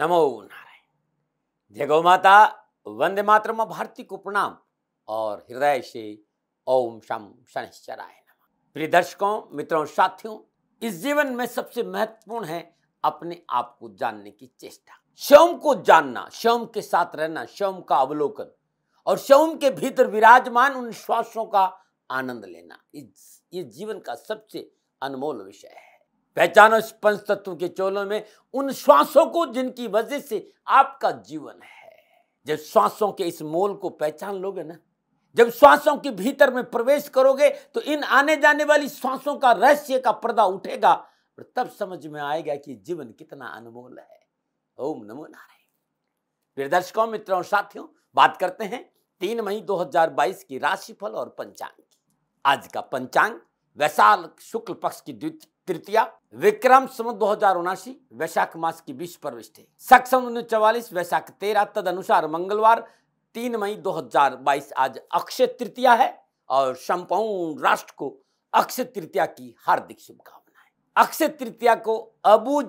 नमो नारायण जय गौ माता वंदे मातरम भारती को प्रणाम और हृदय से ओम शम शनिश्चराय प्रिय दर्शकों मित्रों साथियों इस जीवन में सबसे महत्वपूर्ण है अपने आप को जानने की चेष्टा स्वयं को जानना स्वयं के साथ रहना स्वयं का अवलोकन और स्वयं के भीतर विराजमान उन श्वासों का आनंद लेना इस ये जीवन का सबसे अनमोल विषय है पहचानो पंच तत्व के चोलों में उन श्वासों को जिनकी वजह से आपका जीवन है जब श्वासों के इस मोल को पहचान लोगे ना जब श्वासों के भीतर में प्रवेश करोगे तो इन आने जाने वाली श्वासों का रहस्य का पर्दा उठेगा और तब समझ में आएगा कि जीवन कितना अनमोल है ओम नमो नारायण प्रिय दर्शकों मित्रों और साथियों बात करते हैं तीन मई 2022 की राशिफल और पंचांग की आज का पंचांग वैशाल शुक्ल पक्ष की द्वितीय तृतीया विक्रम संवत दो हजार उनासी वैशाख मास की बीस प्रविष्ट है सख सन उन्नीस चौवालीस वैशाख तेरह तद अनुसार मंगलवार तीन मई 2022 आज अक्षय तृतीया है और संपूर्ण राष्ट्र को अक्षय तृतीया की हार्दिक शुभकामनाएं अक्षय तृतीया को अबूझ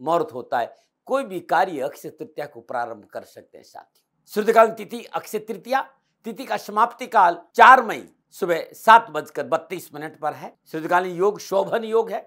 मुहूर्त होता है कोई भी कार्य अक्षय तृतीया को प्रारंभ कर सकते हैं साथी सूर्यकाल तिथि अक्षय तृतीया तिथि का समाप्ति काल चार मई सुबह सात बजकर बत्तीस मिनट पर है श्रीकालीन योग शोभन योग है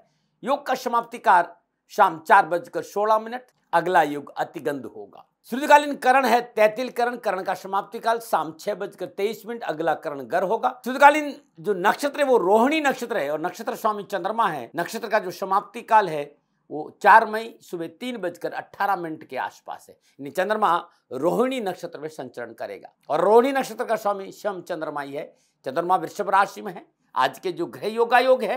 योग का समाप्ति कार शाम चार बजकर सोलह मिनट अगला युग अतिगंध होगा सूर्यकालीन करण है तैतिल करण करण का समाप्ति काल शाम छह बजकर तेईस मिनट अगला करण गर होगा सूर्यकालीन जो नक्षत्र है वो रोहिणी नक्षत्र है और नक्षत्र स्वामी चंद्रमा है नक्षत्र का जो समाप्ति काल है वो चार मई सुबह तीन बजकर अट्ठारह मिनट के आसपास है यानी चंद्रमा रोहिणी नक्षत्र में संचरण करेगा और रोहिणी नक्षत्र का स्वामी श्याम चंद्रमा ही है चंद्रमा वृषभ राशि में है आज के जो ग्रह योगा योग है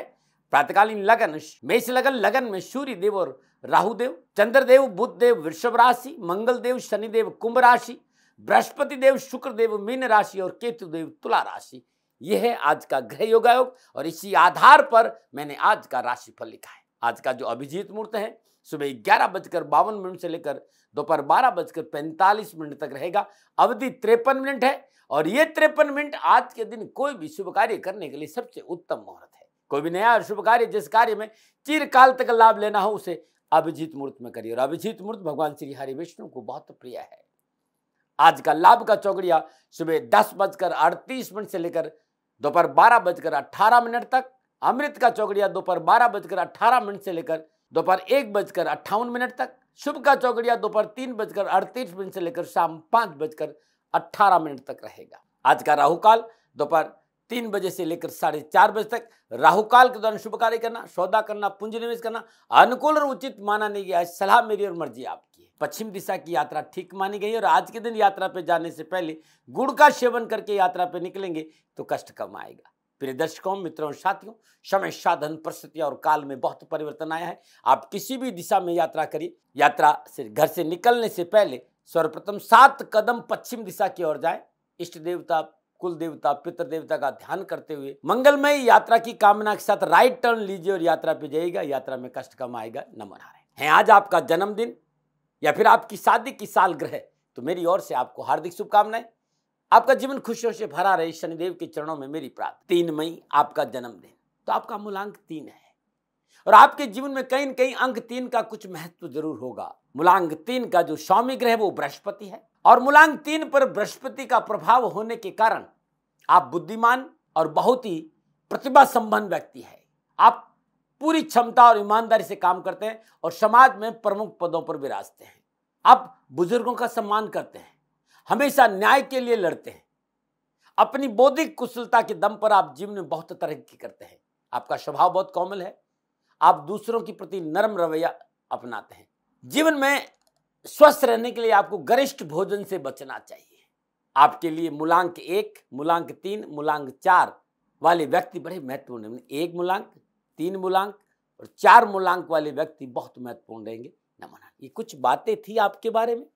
प्रातकालीन लगन मेष लगन लगन में सूर्य देव और राहु देव चंद्रदेव बुद्ध देव वृषभ राशि मंगल देव शनिदेव कुंभ राशि बृहस्पति देव शुक्र देव मीन राशि और केतु देव तुला राशि यह है आज का ग्रह योग और इसी आधार पर मैंने आज का राशिफल लिखा है आज का जो अभिजीत मुहूर्त है सुबह ग्यारह बजकर बावन मिनट से लेकर दोपहर बारह बजकर पैंतालीस मिनट तक रहेगा अवधि त्रेपन मिनट है और ये त्रेपन मिनट आज के दिन कोई भी शुभ कार्य करने के लिए सबसे उत्तम मुहूर्त है कोई भी नया शुभ कार्य जिस कार्य में चिरकाल तक लाभ लेना हो उसे अभिजीत मुहूर्त में करिए और अभिजीत मुहूर्त भगवान श्री हरि विष्णु को बहुत प्रिय है आज का लाभ का चौकड़िया सुबह दस बजकर अड़तीस मिनट से लेकर दोपहर बारह बजकर अट्ठारह मिनट तक अमृत का चौकड़िया दोपहर बारह बजकर अट्ठारह मिनट से लेकर दोपहर एक बजकर अट्ठावन मिनट तक शुभ का चौकड़िया दोपहर तीन बजकर अड़तीस मिनट से लेकर शाम पाँच बजकर अट्ठारह मिनट तक रहेगा आज का राहु काल दोपहर तीन बजे से लेकर साढ़े चार बजे तक राहु काल के दौरान शुभ कार्य करना सौदा करना पूंजी निवेश करना अनुकूल और उचित माना नहीं गया सलाह मेरी और मर्जी आपकी है पश्चिम दिशा की यात्रा ठीक मानी गई और आज के दिन यात्रा पे जाने से पहले गुड़ का सेवन करके यात्रा पे निकलेंगे तो कष्ट कम आएगा प्रिय दर्शकों मित्रों साथियों समय साधन परिस्थिति और काल में बहुत परिवर्तन आया है आप किसी भी दिशा में यात्रा करिए यात्रा से घर से निकलने से पहले सर्वप्रथम सात कदम पश्चिम दिशा की ओर जाए इष्ट देवता कुल देवता पितृ देवता का ध्यान करते हुए मंगलमय यात्रा की कामना के साथ राइट टर्न लीजिए और यात्रा पे जाइएगा यात्रा में कष्ट कम आएगा नमन मना रहे हैं आज आपका जन्मदिन या फिर आपकी शादी की सालग्रह तो मेरी ओर से आपको हार्दिक शुभकामनाएं आपका जीवन खुशियों से भरा रहे शनिदेव के चरणों में मेरी प्राप्त तीन मई आपका जन्मदिन तो आपका मूलांक तीन है और आपके जीवन में कई न कई अंक तीन का कुछ महत्व जरूर होगा मूलांक तीन का जो स्वामी ग्रह वो बृहस्पति है और मूलांक तीन पर बृहस्पति का प्रभाव होने के कारण आप बुद्धिमान और बहुत ही प्रतिभा संबंध व्यक्ति है आप पूरी क्षमता और ईमानदारी से काम करते हैं और समाज में प्रमुख पदों पर विराजते हैं आप बुजुर्गों का सम्मान करते हैं हमेशा न्याय के लिए लड़ते हैं अपनी बौद्धिक कुशलता के दम पर आप जीवन में बहुत तरक्की करते हैं आपका स्वभाव बहुत कोमल है आप दूसरों के प्रति नरम रवैया अपनाते हैं जीवन में स्वस्थ रहने के लिए आपको गरिष्ठ भोजन से बचना चाहिए आपके लिए मूलांक एक मूलांक तीन मूलांक चार वाले व्यक्ति बड़े महत्वपूर्ण हैं एक मूलांक तीन मूलांक और चार मूलांक वाले व्यक्ति बहुत महत्वपूर्ण रहेंगे नमन ये कुछ बातें थी आपके बारे में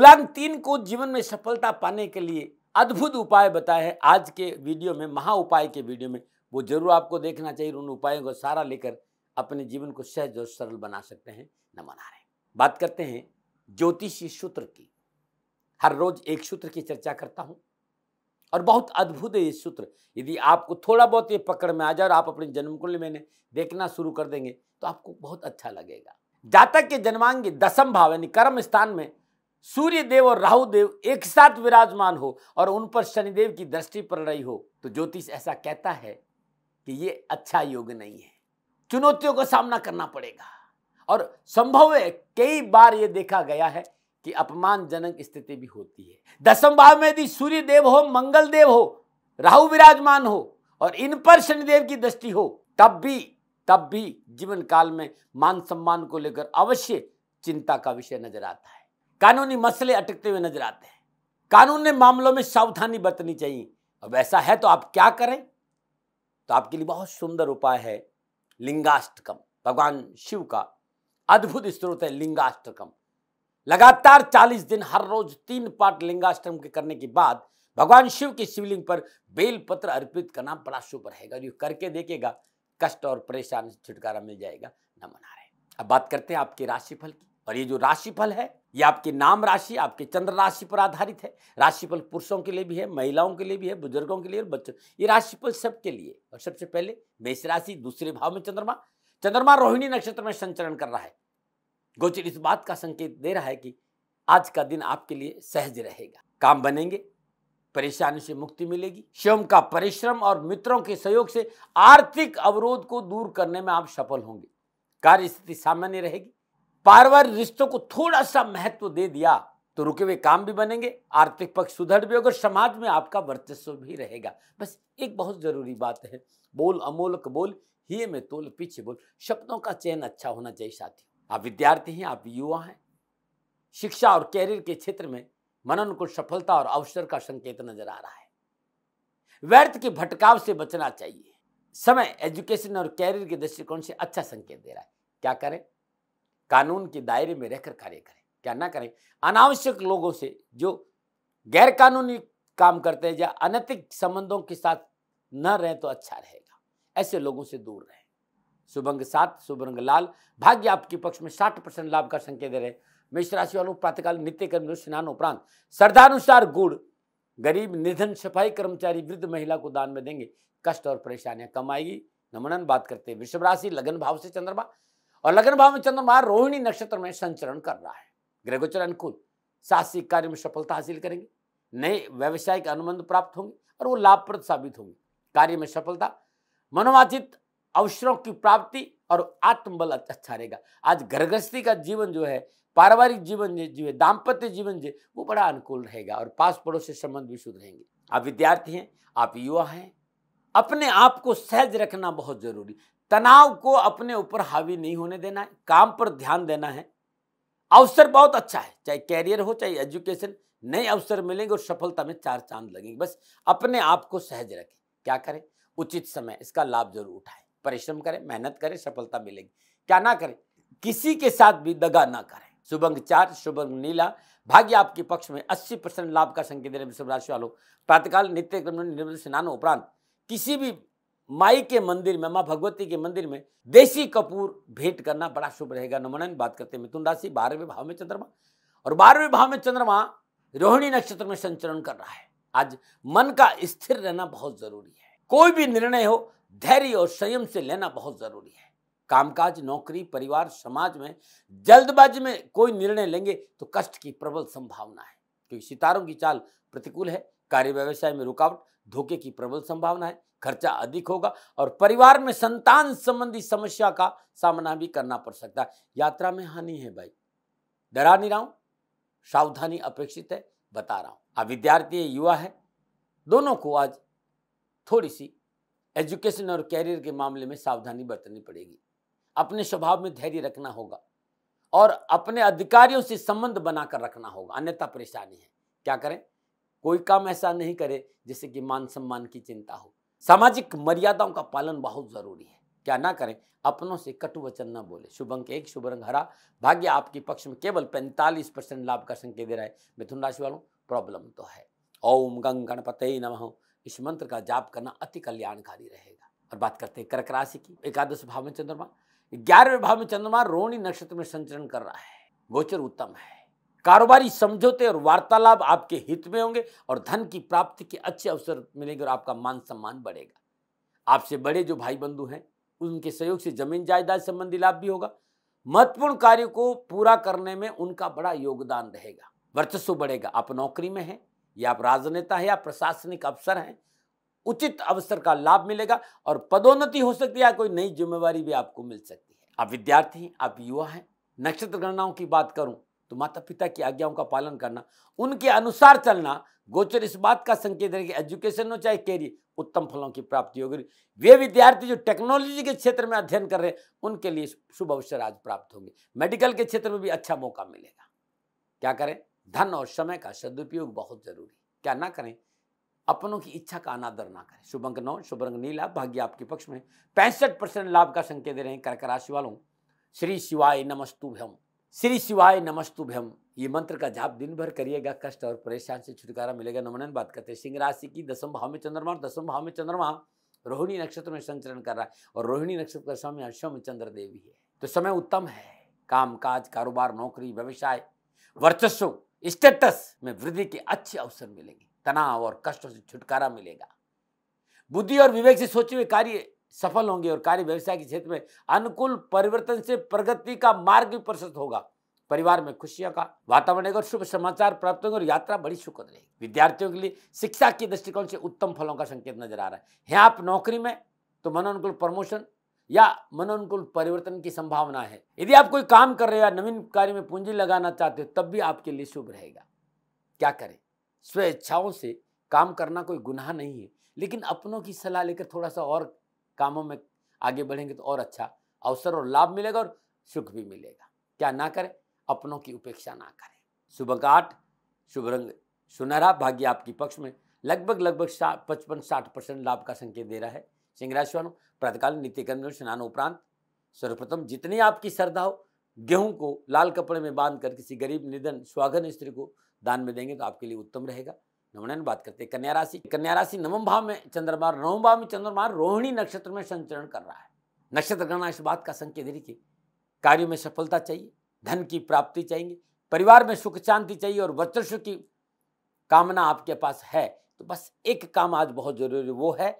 तीन को जीवन में सफलता पाने के लिए अद्भुत उपाय बताए हैं आज के वीडियो में महा उपाय के वीडियो में वो जरूर आपको देखना चाहिए उन उपायों को सारा लेकर अपने जीवन को सहज और सरल बना सकते हैं न मना रहे बात करते हैं ज्योतिषी सूत्र की हर रोज एक सूत्र की चर्चा करता हूँ और बहुत अद्भुत है ये सूत्र यदि आपको थोड़ा बहुत ये पकड़ में आ जाए और आप अपने जन्म कुंड में देखना शुरू कर देंगे तो आपको बहुत अच्छा लगेगा जातक के जन्मांगी दसम भाव यानी कर्म स्थान में सूर्य देव और राहु देव एक साथ विराजमान हो और उन पर शनिदेव की दृष्टि पड़ रही हो तो ज्योतिष ऐसा कहता है कि ये अच्छा योग नहीं है चुनौतियों का सामना करना पड़ेगा और संभव है कई बार ये देखा गया है कि अपमानजनक स्थिति भी होती है दसम भाव में यदि सूर्य देव हो मंगल देव हो राहु विराजमान हो और इन पर शनिदेव की दृष्टि हो तब भी तब भी जीवन काल में मान सम्मान को लेकर अवश्य चिंता का विषय नजर आता है कानूनी मसले अटकते हुए नजर आते हैं कानून ने मामलों में सावधानी बरतनी चाहिए अब ऐसा है तो आप क्या करें तो आपके लिए बहुत सुंदर उपाय है लिंगाष्टकम भगवान शिव का अद्भुत स्त्रोत है लिंगाष्टकम लगातार 40 दिन हर रोज तीन पाठ लिंगाष्टकम के करने के बाद भगवान शिव के शिवलिंग पर बेलपत्र अर्पित करना बड़ा शुभ रहेगा जो करके देखेगा कष्ट और परेशानी छुटकारा मिल जाएगा नमन आ रहे अब बात करते हैं आपकी राशिफल की और ये जो राशिफल है ये आपके नाम राशि आपके चंद्र राशि पर आधारित है राशिफल पुरुषों के लिए भी है महिलाओं के लिए भी है बुजुर्गों के लिए और बच्चों ये राशिफल सबके लिए और सबसे पहले मेष राशि दूसरे भाव में चंद्रमा चंद्रमा रोहिणी नक्षत्र में संचरण कर रहा है गोचर इस बात का संकेत दे रहा है कि आज का दिन आपके लिए सहज रहेगा काम बनेंगे परेशानी से मुक्ति मिलेगी स्वयं का परिश्रम और मित्रों के सहयोग से आर्थिक अवरोध को दूर करने में आप सफल होंगे कार्य स्थिति सामान्य रहेगी पारिवारिक रिश्तों को थोड़ा सा महत्व दे दिया तो रुके हुए काम भी बनेंगे आर्थिक पक्ष सुधर भी होगा समाज में आपका वर्चस्व भी रहेगा बस एक बहुत ज़रूरी बात है बोल अमोलक बोल ही में तोल पीछे बोल शब्दों का चयन अच्छा होना चाहिए साथी आप विद्यार्थी हैं आप युवा हैं शिक्षा और कैरियर के क्षेत्र में मनन को सफलता और अवसर का संकेत नजर आ रहा है व्यर्थ के भटकाव से बचना चाहिए समय एजुकेशन और कैरियर के दृष्टिकोण से अच्छा संकेत दे रहा है क्या करें कानून के दायरे में रहकर कार्य करें क्या ना करें अनावश्यक लोगों से जो गैर कानूनी काम करते हैं या अनैतिक संबंधों के साथ न रहें तो अच्छा रहेगा ऐसे लोगों से दूर रहें शुभंग सात शुभंग लाल भाग्य आपके पक्ष में साठ परसेंट लाभ का संकेत दे रहे मेष राशि वालों प्रातःकाल नित्य कर्म स्नान उपरांत श्रद्धानुसार गुड़ गरीब निधन सफाई कर्मचारी वृद्ध महिला को दान में देंगे कष्ट और परेशानियां कम आएगी नमनन बात करते हैं वृषभ राशि लगन भाव से चंद्रमा और लग्न भाव में चंद्रमा रोहिणी नक्षत्र में संचरण कर रहा है ग्रह गोचर अनुकूल साहसिक कार्य में सफलता हासिल करेंगे नए व्यवसायिक अनुबंध प्राप्त होंगे और वो लाभप्रद साबित होंगे कार्य में सफलता मनोवाचित अवसरों की प्राप्ति और आत्मबल अच्छा रहेगा आज गृहस्थी का जीवन जो है पारिवारिक जीवन जिए दाम्पत्य जीवन जो वो बड़ा अनुकूल रहेगा और पास पड़ोस से संबंध भी शुद्ध रहेंगे आप विद्यार्थी हैं आप युवा हैं अपने आप को सहज रखना बहुत जरूरी तनाव को अपने ऊपर हावी नहीं होने देना है काम पर ध्यान देना है अवसर बहुत अच्छा है चाहे कैरियर हो चाहे एजुकेशन नए अवसर मिलेंगे और सफलता में चार चांद लगेंगे बस अपने आप को सहज रखें क्या करें उचित समय इसका लाभ जरूर उठाएं परिश्रम करें मेहनत करें सफलता मिलेगी क्या ना करें किसी के साथ भी दगा ना करें शुभंग चार शुभंग नीला भाग्य आपके पक्ष में अस्सी परसेंट लाभ का संकेत देने वृषभ राशि वालों प्रातकाल नित्य क्रम निर्मल स्नान उपरांत किसी भी माई के मंदिर में माँ भगवती के मंदिर में देसी कपूर भेंट करना बड़ा शुभ रहेगा नमनन बात करते हैं मिथुन राशि बारहवें भाव में चंद्रमा और बारहवें भाव में चंद्रमा रोहिणी नक्षत्र में संचरण कर रहा है आज मन का स्थिर रहना बहुत जरूरी है कोई भी निर्णय हो धैर्य और संयम से लेना बहुत जरूरी है कामकाज नौकरी परिवार समाज में जल्दबाजी में कोई निर्णय लेंगे तो कष्ट की प्रबल संभावना है क्योंकि सितारों की चाल प्रतिकूल है कार्य व्यवसाय में रुकावट धोखे की प्रबल संभावना है खर्चा अधिक होगा और परिवार में संतान संबंधी समस्या का सामना भी करना पड़ सकता है यात्रा में हानि है भाई डरा नहीं रहा हूँ सावधानी अपेक्षित है बता रहा हूँ आप विद्यार्थी है युवा है दोनों को आज थोड़ी सी एजुकेशन और कैरियर के मामले में सावधानी बरतनी पड़ेगी अपने स्वभाव में धैर्य रखना होगा और अपने अधिकारियों से संबंध बनाकर रखना होगा अन्यथा परेशानी है क्या करें कोई काम ऐसा नहीं करे जिससे कि मान सम्मान की चिंता हो सामाजिक मर्यादाओं का पालन बहुत जरूरी है क्या ना करें अपनों से कटु वचन न बोले शुभ अंक एक शुभ रंग हरा भाग्य आपके पक्ष में केवल पैंतालीस परसेंट लाभ का संकेत दे रहा है मिथुन राशि वालों प्रॉब्लम तो है ओम गंग गणपते नमः इस मंत्र का जाप करना अति कल्याणकारी रहेगा और बात करते हैं कर्क राशि की एकादश भाव में चंद्रमा ग्यारहवें भाव में चंद्रमा रोहिणी नक्षत्र में संचरण कर रहा है गोचर उत्तम है कारोबारी समझौते और वार्तालाप आपके हित में होंगे और धन की प्राप्ति के अच्छे अवसर मिलेंगे और आपका मान सम्मान बढ़ेगा आपसे बड़े जो भाई बंधु हैं उनके सहयोग से जमीन जायदाद संबंधी लाभ भी होगा महत्वपूर्ण कार्य को पूरा करने में उनका बड़ा योगदान रहेगा वर्चस्व बढ़ेगा आप नौकरी में हैं या आप राजनेता हैं या प्रशासनिक अफसर हैं उचित अवसर का लाभ मिलेगा और पदोन्नति हो सकती है या कोई नई जिम्मेवारी भी आपको मिल सकती है आप विद्यार्थी हैं आप युवा हैं नक्षत्र गणनाओं की बात करूं तो माता पिता की आज्ञाओं का पालन करना उनके अनुसार चलना गोचर इस बात का संकेत है कि एजुकेशन हो चाहे कैरियर उत्तम फलों की प्राप्ति होगी वे विद्यार्थी जो टेक्नोलॉजी के क्षेत्र में अध्ययन कर रहे हैं उनके लिए शुभ अवसर आज प्राप्त होंगे मेडिकल के क्षेत्र में भी अच्छा मौका मिलेगा क्या करें धन और समय का सदुपयोग बहुत जरूरी क्या ना करें अपनों की इच्छा का अनादर ना करें शुभ अंक नौ शुभ रंग नीला भाग्य आपके पक्ष में पैंसठ परसेंट लाभ का संकेत दे रहे हैं कर्क राशि वालों श्री शिवाय नमस्तु नमस्तुभ्यम श्री शिवाय नमस्तुभ्यम ये मंत्र का जाप दिन भर करिएगा कष्ट और परेशान से छुटकारा मिलेगा नमनन बात करते हैं सिंह राशि की दसम भाव में चंद्रमा और दसम भाव में चंद्रमा रोहिणी नक्षत्र में संचरण कर रहा है और रोहिणी नक्षत्र का समय अश्वम चंद्र देवी है तो समय उत्तम है काम काज कारोबार नौकरी व्यवसाय वर्चस्व स्टेटस में वृद्धि के अच्छे अवसर मिलेंगे तनाव और कष्टों से छुटकारा मिलेगा बुद्धि और विवेक से सोचे हुए कार्य सफल होंगे और कार्य व्यवसाय के क्षेत्र में अनुकूल परिवर्तन से प्रगति का मार्ग भी प्रशस्त होगा परिवार में खुशियों का वातावरण और शुभ समाचार प्राप्त होंगे और यात्रा बड़ी सुखद रहेगी विद्यार्थियों के लिए शिक्षा के दृष्टिकोण से उत्तम फलों का संकेत नजर आ रहा है यहाँ आप नौकरी में तो मनोनुकूल प्रमोशन या मनोनुकूल परिवर्तन की संभावना है यदि आप कोई काम कर रहे हो या नवीन कार्य में पूंजी लगाना चाहते हो तब भी आपके लिए शुभ रहेगा क्या करें स्वेच्छाओं से काम करना कोई गुनाह नहीं है लेकिन अपनों की सलाह लेकर थोड़ा सा और कामों में आगे बढ़ेंगे तो और अच्छा अवसर और लाभ मिलेगा और सुख भी मिलेगा क्या ना करें अपनों की उपेक्षा ना करें सुबह का आठ शुभ रंग सुनहरा भाग्य आपकी पक्ष में लगभग लगभग पचपन साठ परसेंट लाभ का संकेत दे रहा है सिंह राशि वालों प्रातकाल नित्यकर्म स्नान उपरांत सर्वप्रथम जितनी आपकी श्रद्धा हो गेहूं को लाल कपड़े में बांध कर किसी गरीब निधन स्वागत स्त्री को दान में देंगे तो आपके लिए उत्तम रहेगा नवनयन बात करते हैं कन्या राशि कन्या राशि नवम भाव में चंद्रमा नवम भाव में चंद्रमा रोहिणी नक्षत्र में संचरण कर रहा है नक्षत्र गणना इस बात का संकेत है कि कार्यों में सफलता चाहिए धन की प्राप्ति चाहिए परिवार में सुख शांति चाहिए और वर्चस्व की कामना आपके पास है तो बस एक काम आज बहुत जरूरी वो है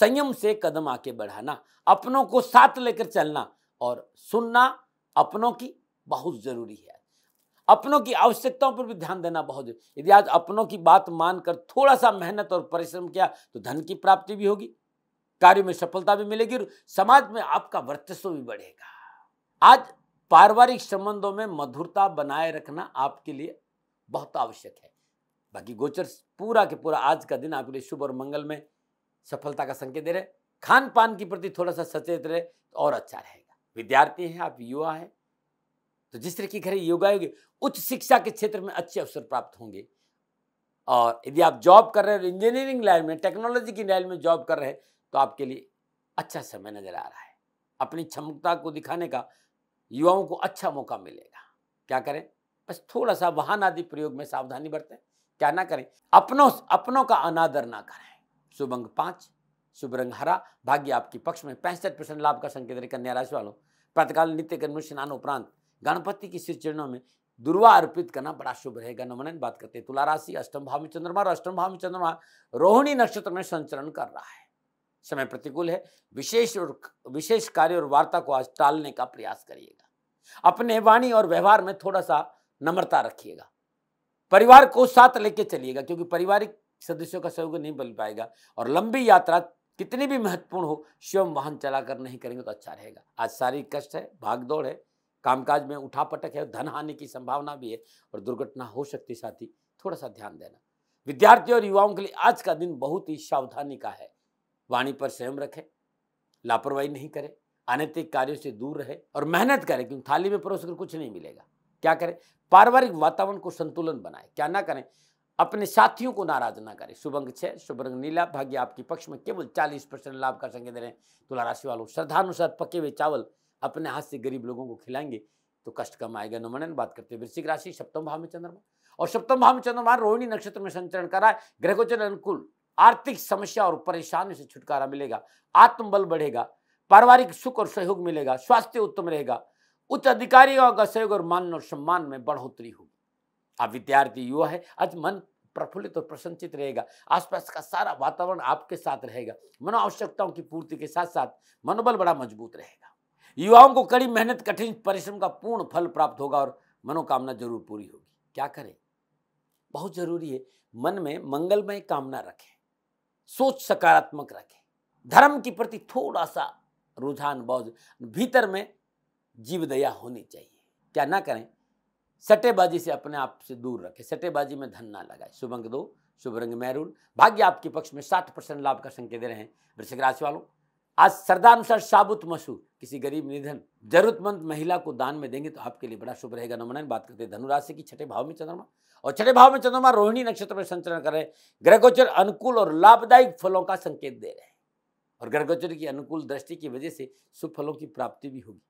संयम से कदम आके बढ़ाना अपनों को साथ लेकर चलना और सुनना अपनों की बहुत जरूरी है अपनों की आवश्यकताओं पर भी ध्यान देना बहुत जरूरी यदि आज अपनों की बात मानकर थोड़ा सा मेहनत और परिश्रम किया तो धन की प्राप्ति भी होगी कार्य में सफलता भी मिलेगी और समाज में आपका वर्चस्व भी बढ़ेगा आज पारिवारिक संबंधों में मधुरता बनाए रखना आपके लिए बहुत आवश्यक है बाकी गोचर पूरा के पूरा आज का दिन आपके लिए शुभ और मंगल में सफलता का संकेत दे रहे खान पान के प्रति थोड़ा सा सचेत रहे तो और अच्छा रहेगा विद्यार्थी हैं आप युवा हैं तो जिस तरह की घर योगायोगी उच्च शिक्षा के क्षेत्र में अच्छे अवसर प्राप्त होंगे और यदि आप जॉब कर रहे हो इंजीनियरिंग लाइन में टेक्नोलॉजी की लाइन में जॉब कर रहे हैं तो आपके लिए अच्छा समय नज़र आ रहा है अपनी क्षमता को दिखाने का युवाओं को अच्छा मौका मिलेगा क्या करें बस थोड़ा सा वाहन आदि प्रयोग में सावधानी बरतें क्या ना करें अपनों अपनों का अनादर ना करें शुभ अंग पाँच शुभ रंग हरा भाग्य आपके पक्ष में पैंसठ परसेंट लाभ का संकेत कन्या राशि वालों प्रातकाल नित्य कर्म स्नान उपरांत गणपति की श्री चरणों में दुर्वा अर्पित करना बड़ा शुभ रहेगा नमन बात करते हैं तुला राशि अष्टम भाव में चंद्रमा और अष्टम भाव में चंद्रमा रोहिणी नक्षत्र में संचरण कर रहा है समय प्रतिकूल है विशेष और विशेष कार्य और वार्ता को आज टालने का प्रयास करिएगा अपने वाणी और व्यवहार में थोड़ा सा नम्रता रखिएगा परिवार को साथ लेके चलिएगा क्योंकि पारिवारिक सदस्यों का सहयोग नहीं बन पाएगा और लंबी यात्रा कितनी भी महत्वपूर्ण हो स्वयं वाहन चलाकर नहीं करेंगे तो अच्छा रहेगा आज शारीरिक कष्ट है भागदौड़ है कामकाज में उठापटक है धन हानि की संभावना भी है और दुर्घटना हो सकती साथी थोड़ा सा ध्यान देना विद्यार्थियों और युवाओं के लिए आज का दिन बहुत ही सावधानी का है वाणी पर संयम रखें लापरवाही नहीं करें अनैतिक कार्यों से दूर रहे और मेहनत करें क्योंकि थाली में परोसकर कुछ नहीं मिलेगा क्या करें पारिवारिक वातावरण को संतुलन बनाए क्या ना करें अपने साथियों को नाराज ना करें शुभ अंक छः शुभ रंग नीला भाग्य आपके पक्ष में केवल 40 परसेंट लाभ का संकेत दे रहे हैं तुला राशि वालों श्रद्धानुसार पके हुए चावल अपने हाथ से गरीब लोगों को खिलाएंगे तो कष्ट कम आएगा नमनन बात करते हैं वृश्चिक राशि सप्तम भाव में चंद्रमा और सप्तम भाव में चंद्रमा रोहिणी नक्षत्र में संचरण कर रहा है ग्रहगोचर अनुकूल आर्थिक समस्या और परेशानी से छुटकारा मिलेगा आत्मबल बढ़ेगा पारिवारिक सुख और सहयोग मिलेगा स्वास्थ्य उत्तम रहेगा उच्च अधिकारियों का सहयोग और मान और सम्मान में बढ़ोतरी होगी आप विद्यार्थी युवा है आज मन प्रफुल्लित और प्रसन्नचित रहेगा आसपास का सारा वातावरण आपके साथ रहेगा मनो आवश्यकताओं की पूर्ति के साथ साथ मनोबल बड़ा मजबूत रहेगा युवाओं को कड़ी मेहनत कठिन परिश्रम का पूर्ण फल प्राप्त होगा और मनोकामना जरूर पूरी होगी क्या करें बहुत जरूरी है मन में मंगलमय कामना रखें सोच सकारात्मक रखें धर्म के प्रति थोड़ा सा रुझान बहुत भीतर में जीव दया होनी चाहिए क्या ना करें सट्टेबाजी से अपने आप से दूर रखें सट्टेबाजी में धन ना लगाए शुभंग दो शुभ रंग मैरून भाग्य आपके पक्ष में साठ परसेंट लाभ का संकेत दे रहे हैं वृश्चिक राशि वालों आज सर साबुत मसू किसी गरीब निधन जरूरतमंद महिला को दान में देंगे तो आपके लिए बड़ा शुभ रहेगा नमन बात करते हैं धनुराशि की छठे भाव में चंद्रमा और छठे भाव में चंद्रमा रोहिणी नक्षत्र में संचरण कर रहे हैं ग्रहगोचर अनुकूल और लाभदायक फलों का संकेत दे रहे हैं और ग्रहगोचर की अनुकूल दृष्टि की वजह से सुफलों फलों की प्राप्ति भी होगी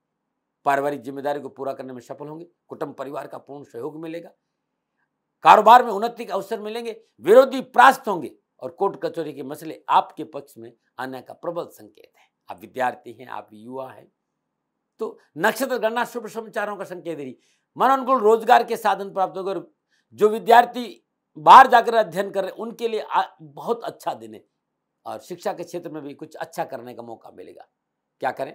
पारिवारिक जिम्मेदारी को पूरा करने में सफल होंगे कुटुंब परिवार का पूर्ण सहयोग मिलेगा कारोबार में उन्नति के अवसर मिलेंगे विरोधी प्रास्त होंगे और कोर्ट कचोरी के मसले आपके पक्ष में आने का प्रबल संकेत है आप विद्यार्थी हैं आप युवा हैं तो नक्षत्र गणना शुभ समाचारों का संकेत दे रही मन अनुकूल रोजगार के साधन प्राप्त होकर जो विद्यार्थी बाहर जाकर अध्ययन कर रहे हैं उनके लिए बहुत अच्छा दिन है और शिक्षा के क्षेत्र में भी कुछ अच्छा करने का मौका मिलेगा क्या करें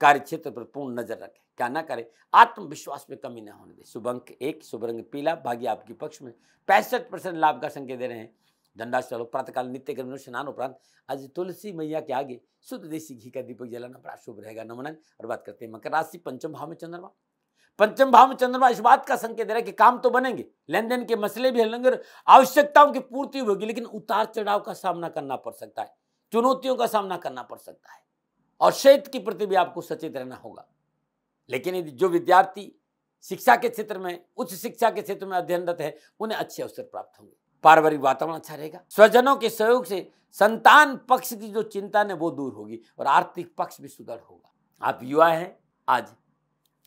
कार्य क्षेत्र पर पूर्ण नजर रखें क्या ना करें आत्मविश्वास में कमी ना होने दें शुभ अंक एक शुभ रंग पीला भाग्य आपके पक्ष में पैंसठ परसेंट लाभ का संकेत दे रहे हैं दंडाचल प्रातकाल नित्य कर्म स्नान उपरांत आज तुलसी मैया के आगे शुद्ध देसी घी का दीपक जलाना बड़ा शुभ रहेगा नमन और बात करते हैं मकर राशि पंचम भाव में चंद्रमा पंचम भाव में चंद्रमा इस बात का संकेत दे रहा है कि काम तो बनेंगे लेन देन के मसले भी हलेंगे आवश्यकताओं की पूर्ति होगी लेकिन उतार चढ़ाव का सामना करना पड़ सकता है चुनौतियों का सामना करना पड़ सकता है और क्षेत्र के प्रति भी आपको सचेत रहना होगा लेकिन यदि जो विद्यार्थी शिक्षा के क्षेत्र में उच्च शिक्षा के क्षेत्र में अध्ययनरत है उन्हें अच्छे अवसर प्राप्त होंगे पारिवारिक वातावरण अच्छा रहेगा स्वजनों के सहयोग से संतान पक्ष की जो चिंता है वो दूर होगी और आर्थिक पक्ष भी सुदृढ़ होगा आप युवा हैं आज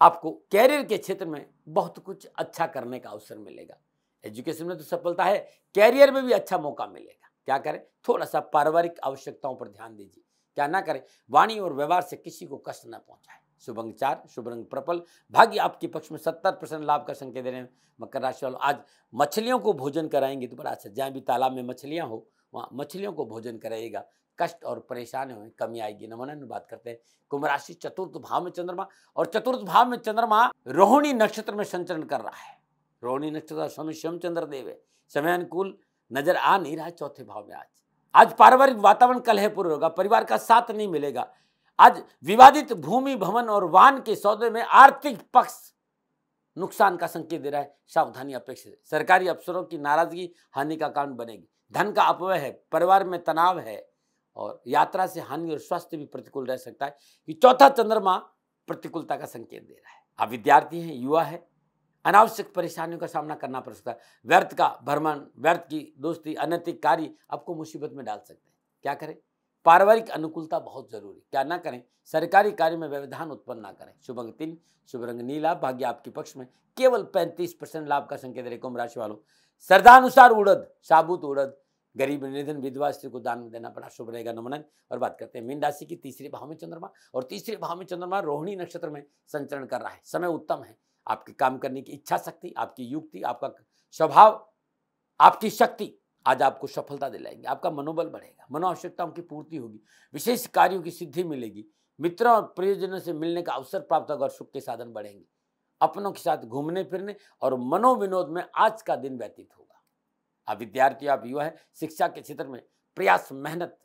आपको कैरियर के क्षेत्र में बहुत कुछ अच्छा करने का अवसर मिलेगा एजुकेशन में तो सफलता है कैरियर में भी अच्छा मौका मिलेगा क्या करें थोड़ा सा पारिवारिक आवश्यकताओं पर ध्यान दीजिए क्या ना करें वाणी और व्यवहार से किसी को कष्ट न पहुंचाए शुभ चार शुभ रंग भाग्य आपके पक्ष में सत्तर परसेंट लाभ का संकेत दे रहे हैं मकर राशि वालों आज मछलियों को भोजन कराएंगे तो बड़ा अच्छा जहाँ भी तालाब में मछलियाँ हो वहाँ मछलियों को भोजन कराइएगा कष्ट और परेशानी हुए कमी आएगी नमन बात करते हैं कुंभ राशि चतुर्थ भाव में चंद्रमा और चतुर्थ भाव में चंद्रमा रोहिणी नक्षत्र में संचरण कर रहा है रोहिणी नक्षत्र स्वामी स्वयं चंद्रदेव है समय अनुकूल नजर आ नहीं रहा है चौथे भाव में आज आज पारिवारिक वातावरण कलहपूर्ण होगा परिवार का साथ नहीं मिलेगा आज विवादित भूमि भवन और वाहन के सौदे में आर्थिक पक्ष नुकसान का संकेत दे रहा है सावधानी अपेक्षित सरकारी अफसरों की नाराजगी हानि का कारण बनेगी धन का अपव्य है परिवार में तनाव है और यात्रा से हानि और स्वास्थ्य भी प्रतिकूल रह सकता है ये चौथा चंद्रमा प्रतिकूलता का संकेत दे रहा है आप विद्यार्थी हैं युवा है अनावश्यक परेशानियों का सामना करना पड़ सकता है व्यर्थ का भ्रमण व्यर्थ की दोस्ती अनैतिक कार्य आपको मुसीबत में डाल सकते हैं क्या करें पारिवारिक अनुकूलता बहुत जरूरी क्या ना करें सरकारी कार्य में व्यवधान उत्पन्न ना करें शुभ अंग तीन शुभ रंग नीला भाग्य आपके पक्ष में केवल पैंतीस परसेंट लाभ का संकेत रहे कुंभ राशि वालों श्रद्धानुसार उड़द साबुत उड़द गरीब निधन विधवा स्त्री को दान देना बड़ा शुभ रहेगा नमन और बात करते हैं मीन राशि की तीसरे भाव में चंद्रमा और तीसरे भाव में चंद्रमा रोहिणी नक्षत्र में संचरण कर रहा है समय उत्तम है आपके काम करने की इच्छा शक्ति आपकी युक्ति आपका स्वभाव आपकी शक्ति आज आपको सफलता दिलाएंगे आपका मनोबल बढ़ेगा मनो आवश्यकताओं की पूर्ति होगी विशेष कार्यों की सिद्धि मिलेगी मित्रों और प्रियजनों से मिलने का अवसर प्राप्त होगा और सुख के साधन बढ़ेंगे अपनों के साथ घूमने फिरने और मनोविनोद में आज का दिन व्यतीत होगा आप विद्यार्थी आप युवा है शिक्षा के क्षेत्र में प्रयास मेहनत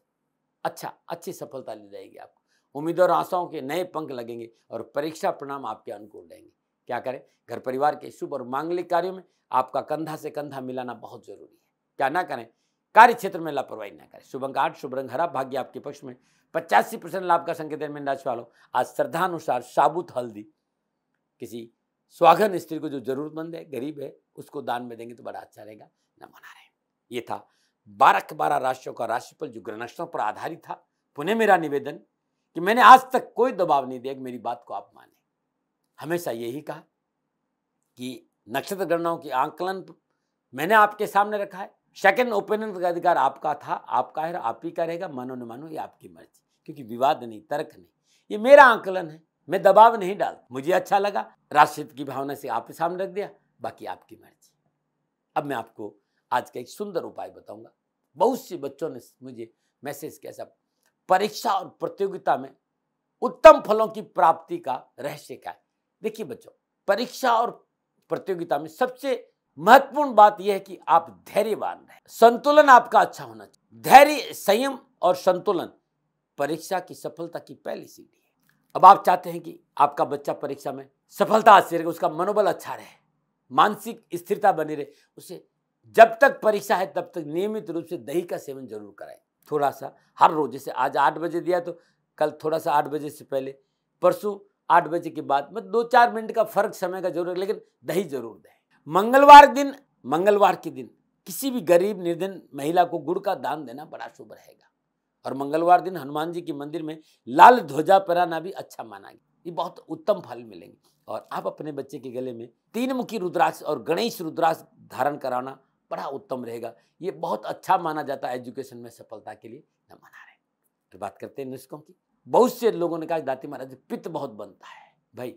अच्छा अच्छी सफलता ले जाएगी आपको उम्मीद और आशाओं के नए पंख लगेंगे और परीक्षा परिणाम आपके अनुकूल रहेंगे क्या करें घर परिवार के शुभ और मांगलिक कार्यों में आपका कंधा से कंधा मिलाना बहुत जरूरी है क्या ना करें कार्य क्षेत्र में लापरवाही ना करें शुभ अंक आठ शुभ रंग हरा भाग्य आपके पक्ष में पचासी परसेंट लाभ का संकेत है मीन राशि वालों आज श्रद्धा अनुसार साबुत हल्दी किसी स्वागन स्त्री को जो जरूरतमंद है गरीब है उसको दान में देंगे तो बड़ा अच्छा रहेगा न मना रहे ये था बारह के बारह राशियों का राशिफल जो ग्रह पर आधारित था पुनः मेरा निवेदन कि मैंने आज तक कोई दबाव नहीं दिया कि मेरी बात को आप माने हमेशा यही कहा कि नक्षत्र गणनाओं की आंकलन मैंने आपके सामने रखा है सेकेंड ओपिनियन का अधिकार आपका था आपका है आप ही का रहेगा मानो न मानो ये आपकी मर्जी क्योंकि विवाद नहीं तर्क नहीं ये मेरा आंकलन है मैं दबाव नहीं डाल मुझे अच्छा लगा राष्ट्रहित की भावना से आप सामने रख दिया बाकी आपकी मर्जी अब मैं आपको आज का एक सुंदर उपाय बताऊंगा बहुत से बच्चों ने मुझे मैसेज किया सब परीक्षा और प्रतियोगिता में उत्तम फलों की प्राप्ति का रहस्य क्या है देखिए बच्चों परीक्षा और प्रतियोगिता में सबसे महत्वपूर्ण बात यह है कि आप धैर्यवान रहें संतुलन आपका अच्छा होना चाहिए धैर्य संयम और संतुलन परीक्षा की सफलता की पहली सीढ़ी है अब आप चाहते हैं कि आपका बच्चा परीक्षा में सफलता हासिल करे उसका मनोबल अच्छा रहे मानसिक स्थिरता बनी रहे उसे जब तक परीक्षा है तब तक नियमित रूप से दही का सेवन जरूर कराएं थोड़ा सा हर रोज जैसे आज आठ बजे दिया तो कल थोड़ा सा आठ बजे से पहले परसों आठ बजे के बाद मतलब दो चार मिनट का फर्क समय का जरूर लेकिन दही जरूर दें मंगलवार दिन मंगलवार के दिन किसी भी गरीब निर्धन महिला को गुड़ का दान देना बड़ा शुभ रहेगा और मंगलवार दिन हनुमान जी के मंदिर में लाल ध्वजा पहराना भी अच्छा माना गया ये बहुत उत्तम फल मिलेंगे और आप अपने बच्चे के गले में तीन मुखी रुद्राक्ष और गणेश रुद्राक्ष धारण कराना बड़ा उत्तम रहेगा ये बहुत अच्छा माना जाता है एजुकेशन में सफलता के लिए न मना रहे फिर बात करते हैं नुस्खों की बहुत से लोगों ने कहा दाती महाराज पित्त बहुत बनता है भाई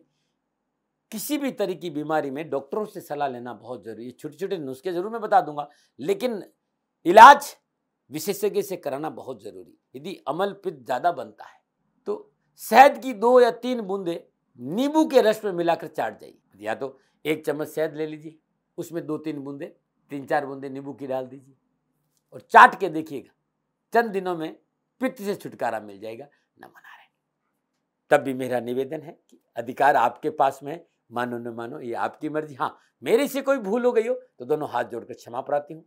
किसी भी तरह की बीमारी में डॉक्टरों से सलाह लेना बहुत ज़रूरी है छोटे छोटे नुस्खे ज़रूर मैं बता दूंगा लेकिन इलाज विशेषज्ञ से कराना बहुत ज़रूरी यदि अमल पित्त ज़्यादा बनता है तो शहद की दो या तीन बूंदे नींबू के रस में मिलाकर चाट जाइए या तो एक चम्मच शहद ले लीजिए उसमें दो तीन बूंदे तीन चार बूंदे नींबू की डाल दीजिए और चाट के देखिएगा चंद दिनों में पित्त से छुटकारा मिल जाएगा न मना रहे तब भी मेरा निवेदन है कि अधिकार आपके पास में है मानो न मानो ये आपकी मर्जी हाँ मेरे से कोई भूल हो गई हो तो दोनों हाथ जोड़कर क्षमा प्रार्थी हूँ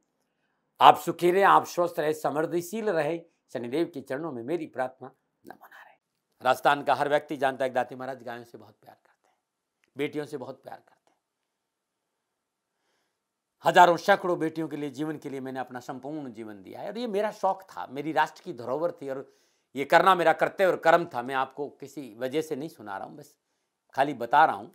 आप सुखी रहें आप स्वस्थ रहे समृद्धिशील रहे शनिदेव के चरणों में मेरी प्रार्थना न मना रहे राजस्थान का हर व्यक्ति जानता है दाती महाराज गायों से बहुत प्यार करते हैं बेटियों से बहुत प्यार करते हैं हजारों सैकड़ों बेटियों के लिए जीवन के लिए मैंने अपना संपूर्ण जीवन दिया है और ये मेरा शौक था मेरी राष्ट्र की धरोहर थी और ये करना मेरा कर्तव्य और कर्म था मैं आपको किसी वजह से नहीं सुना रहा हूँ बस खाली बता रहा हूँ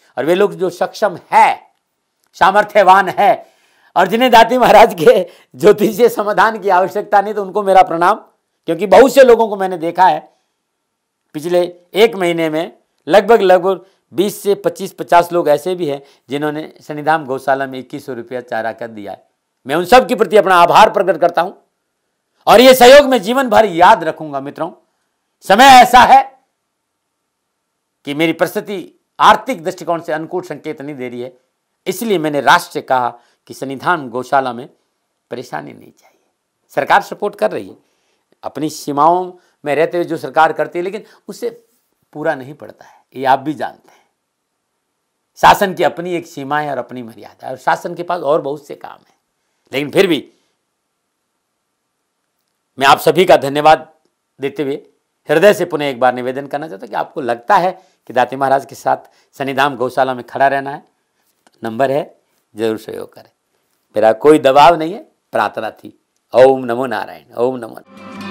और वे लोग जो सक्षम है सामर्थ्यवान है और जिन्हें दाती महाराज के ज्योतिषीय समाधान की आवश्यकता नहीं तो उनको मेरा प्रणाम क्योंकि बहुत से लोगों को मैंने देखा है पिछले एक महीने में लगभग लगभग 20 से 25 50 लोग ऐसे भी हैं जिन्होंने शनिधाम गौशाला में इक्कीस सौ रुपया चारा कर दिया है मैं उन सब के प्रति अपना आभार प्रकट करता हूं और ये सहयोग मैं जीवन भर याद रखूंगा मित्रों समय ऐसा है कि मेरी प्रस्तुति आर्थिक दृष्टिकोण से अनुकूल संकेत नहीं दे रही है इसलिए मैंने राष्ट्र से कहा कि संविधान गौशाला में परेशानी नहीं चाहिए सरकार सपोर्ट कर रही है अपनी सीमाओं में रहते हुए जो सरकार करती है लेकिन उससे पूरा नहीं पड़ता है ये आप भी जानते हैं शासन की अपनी एक सीमा है और अपनी मर्यादा है और शासन के पास और बहुत से काम है लेकिन फिर भी मैं आप सभी का धन्यवाद देते हुए हृदय से पुनः एक बार निवेदन करना चाहता हूँ कि आपको लगता है कि दाती महाराज के साथ शनिधाम गौशाला में खड़ा रहना है नंबर है जरूर सहयोग करें मेरा कोई दबाव नहीं है प्रार्थना थी ओम नमो नारायण ओम नमो नारायण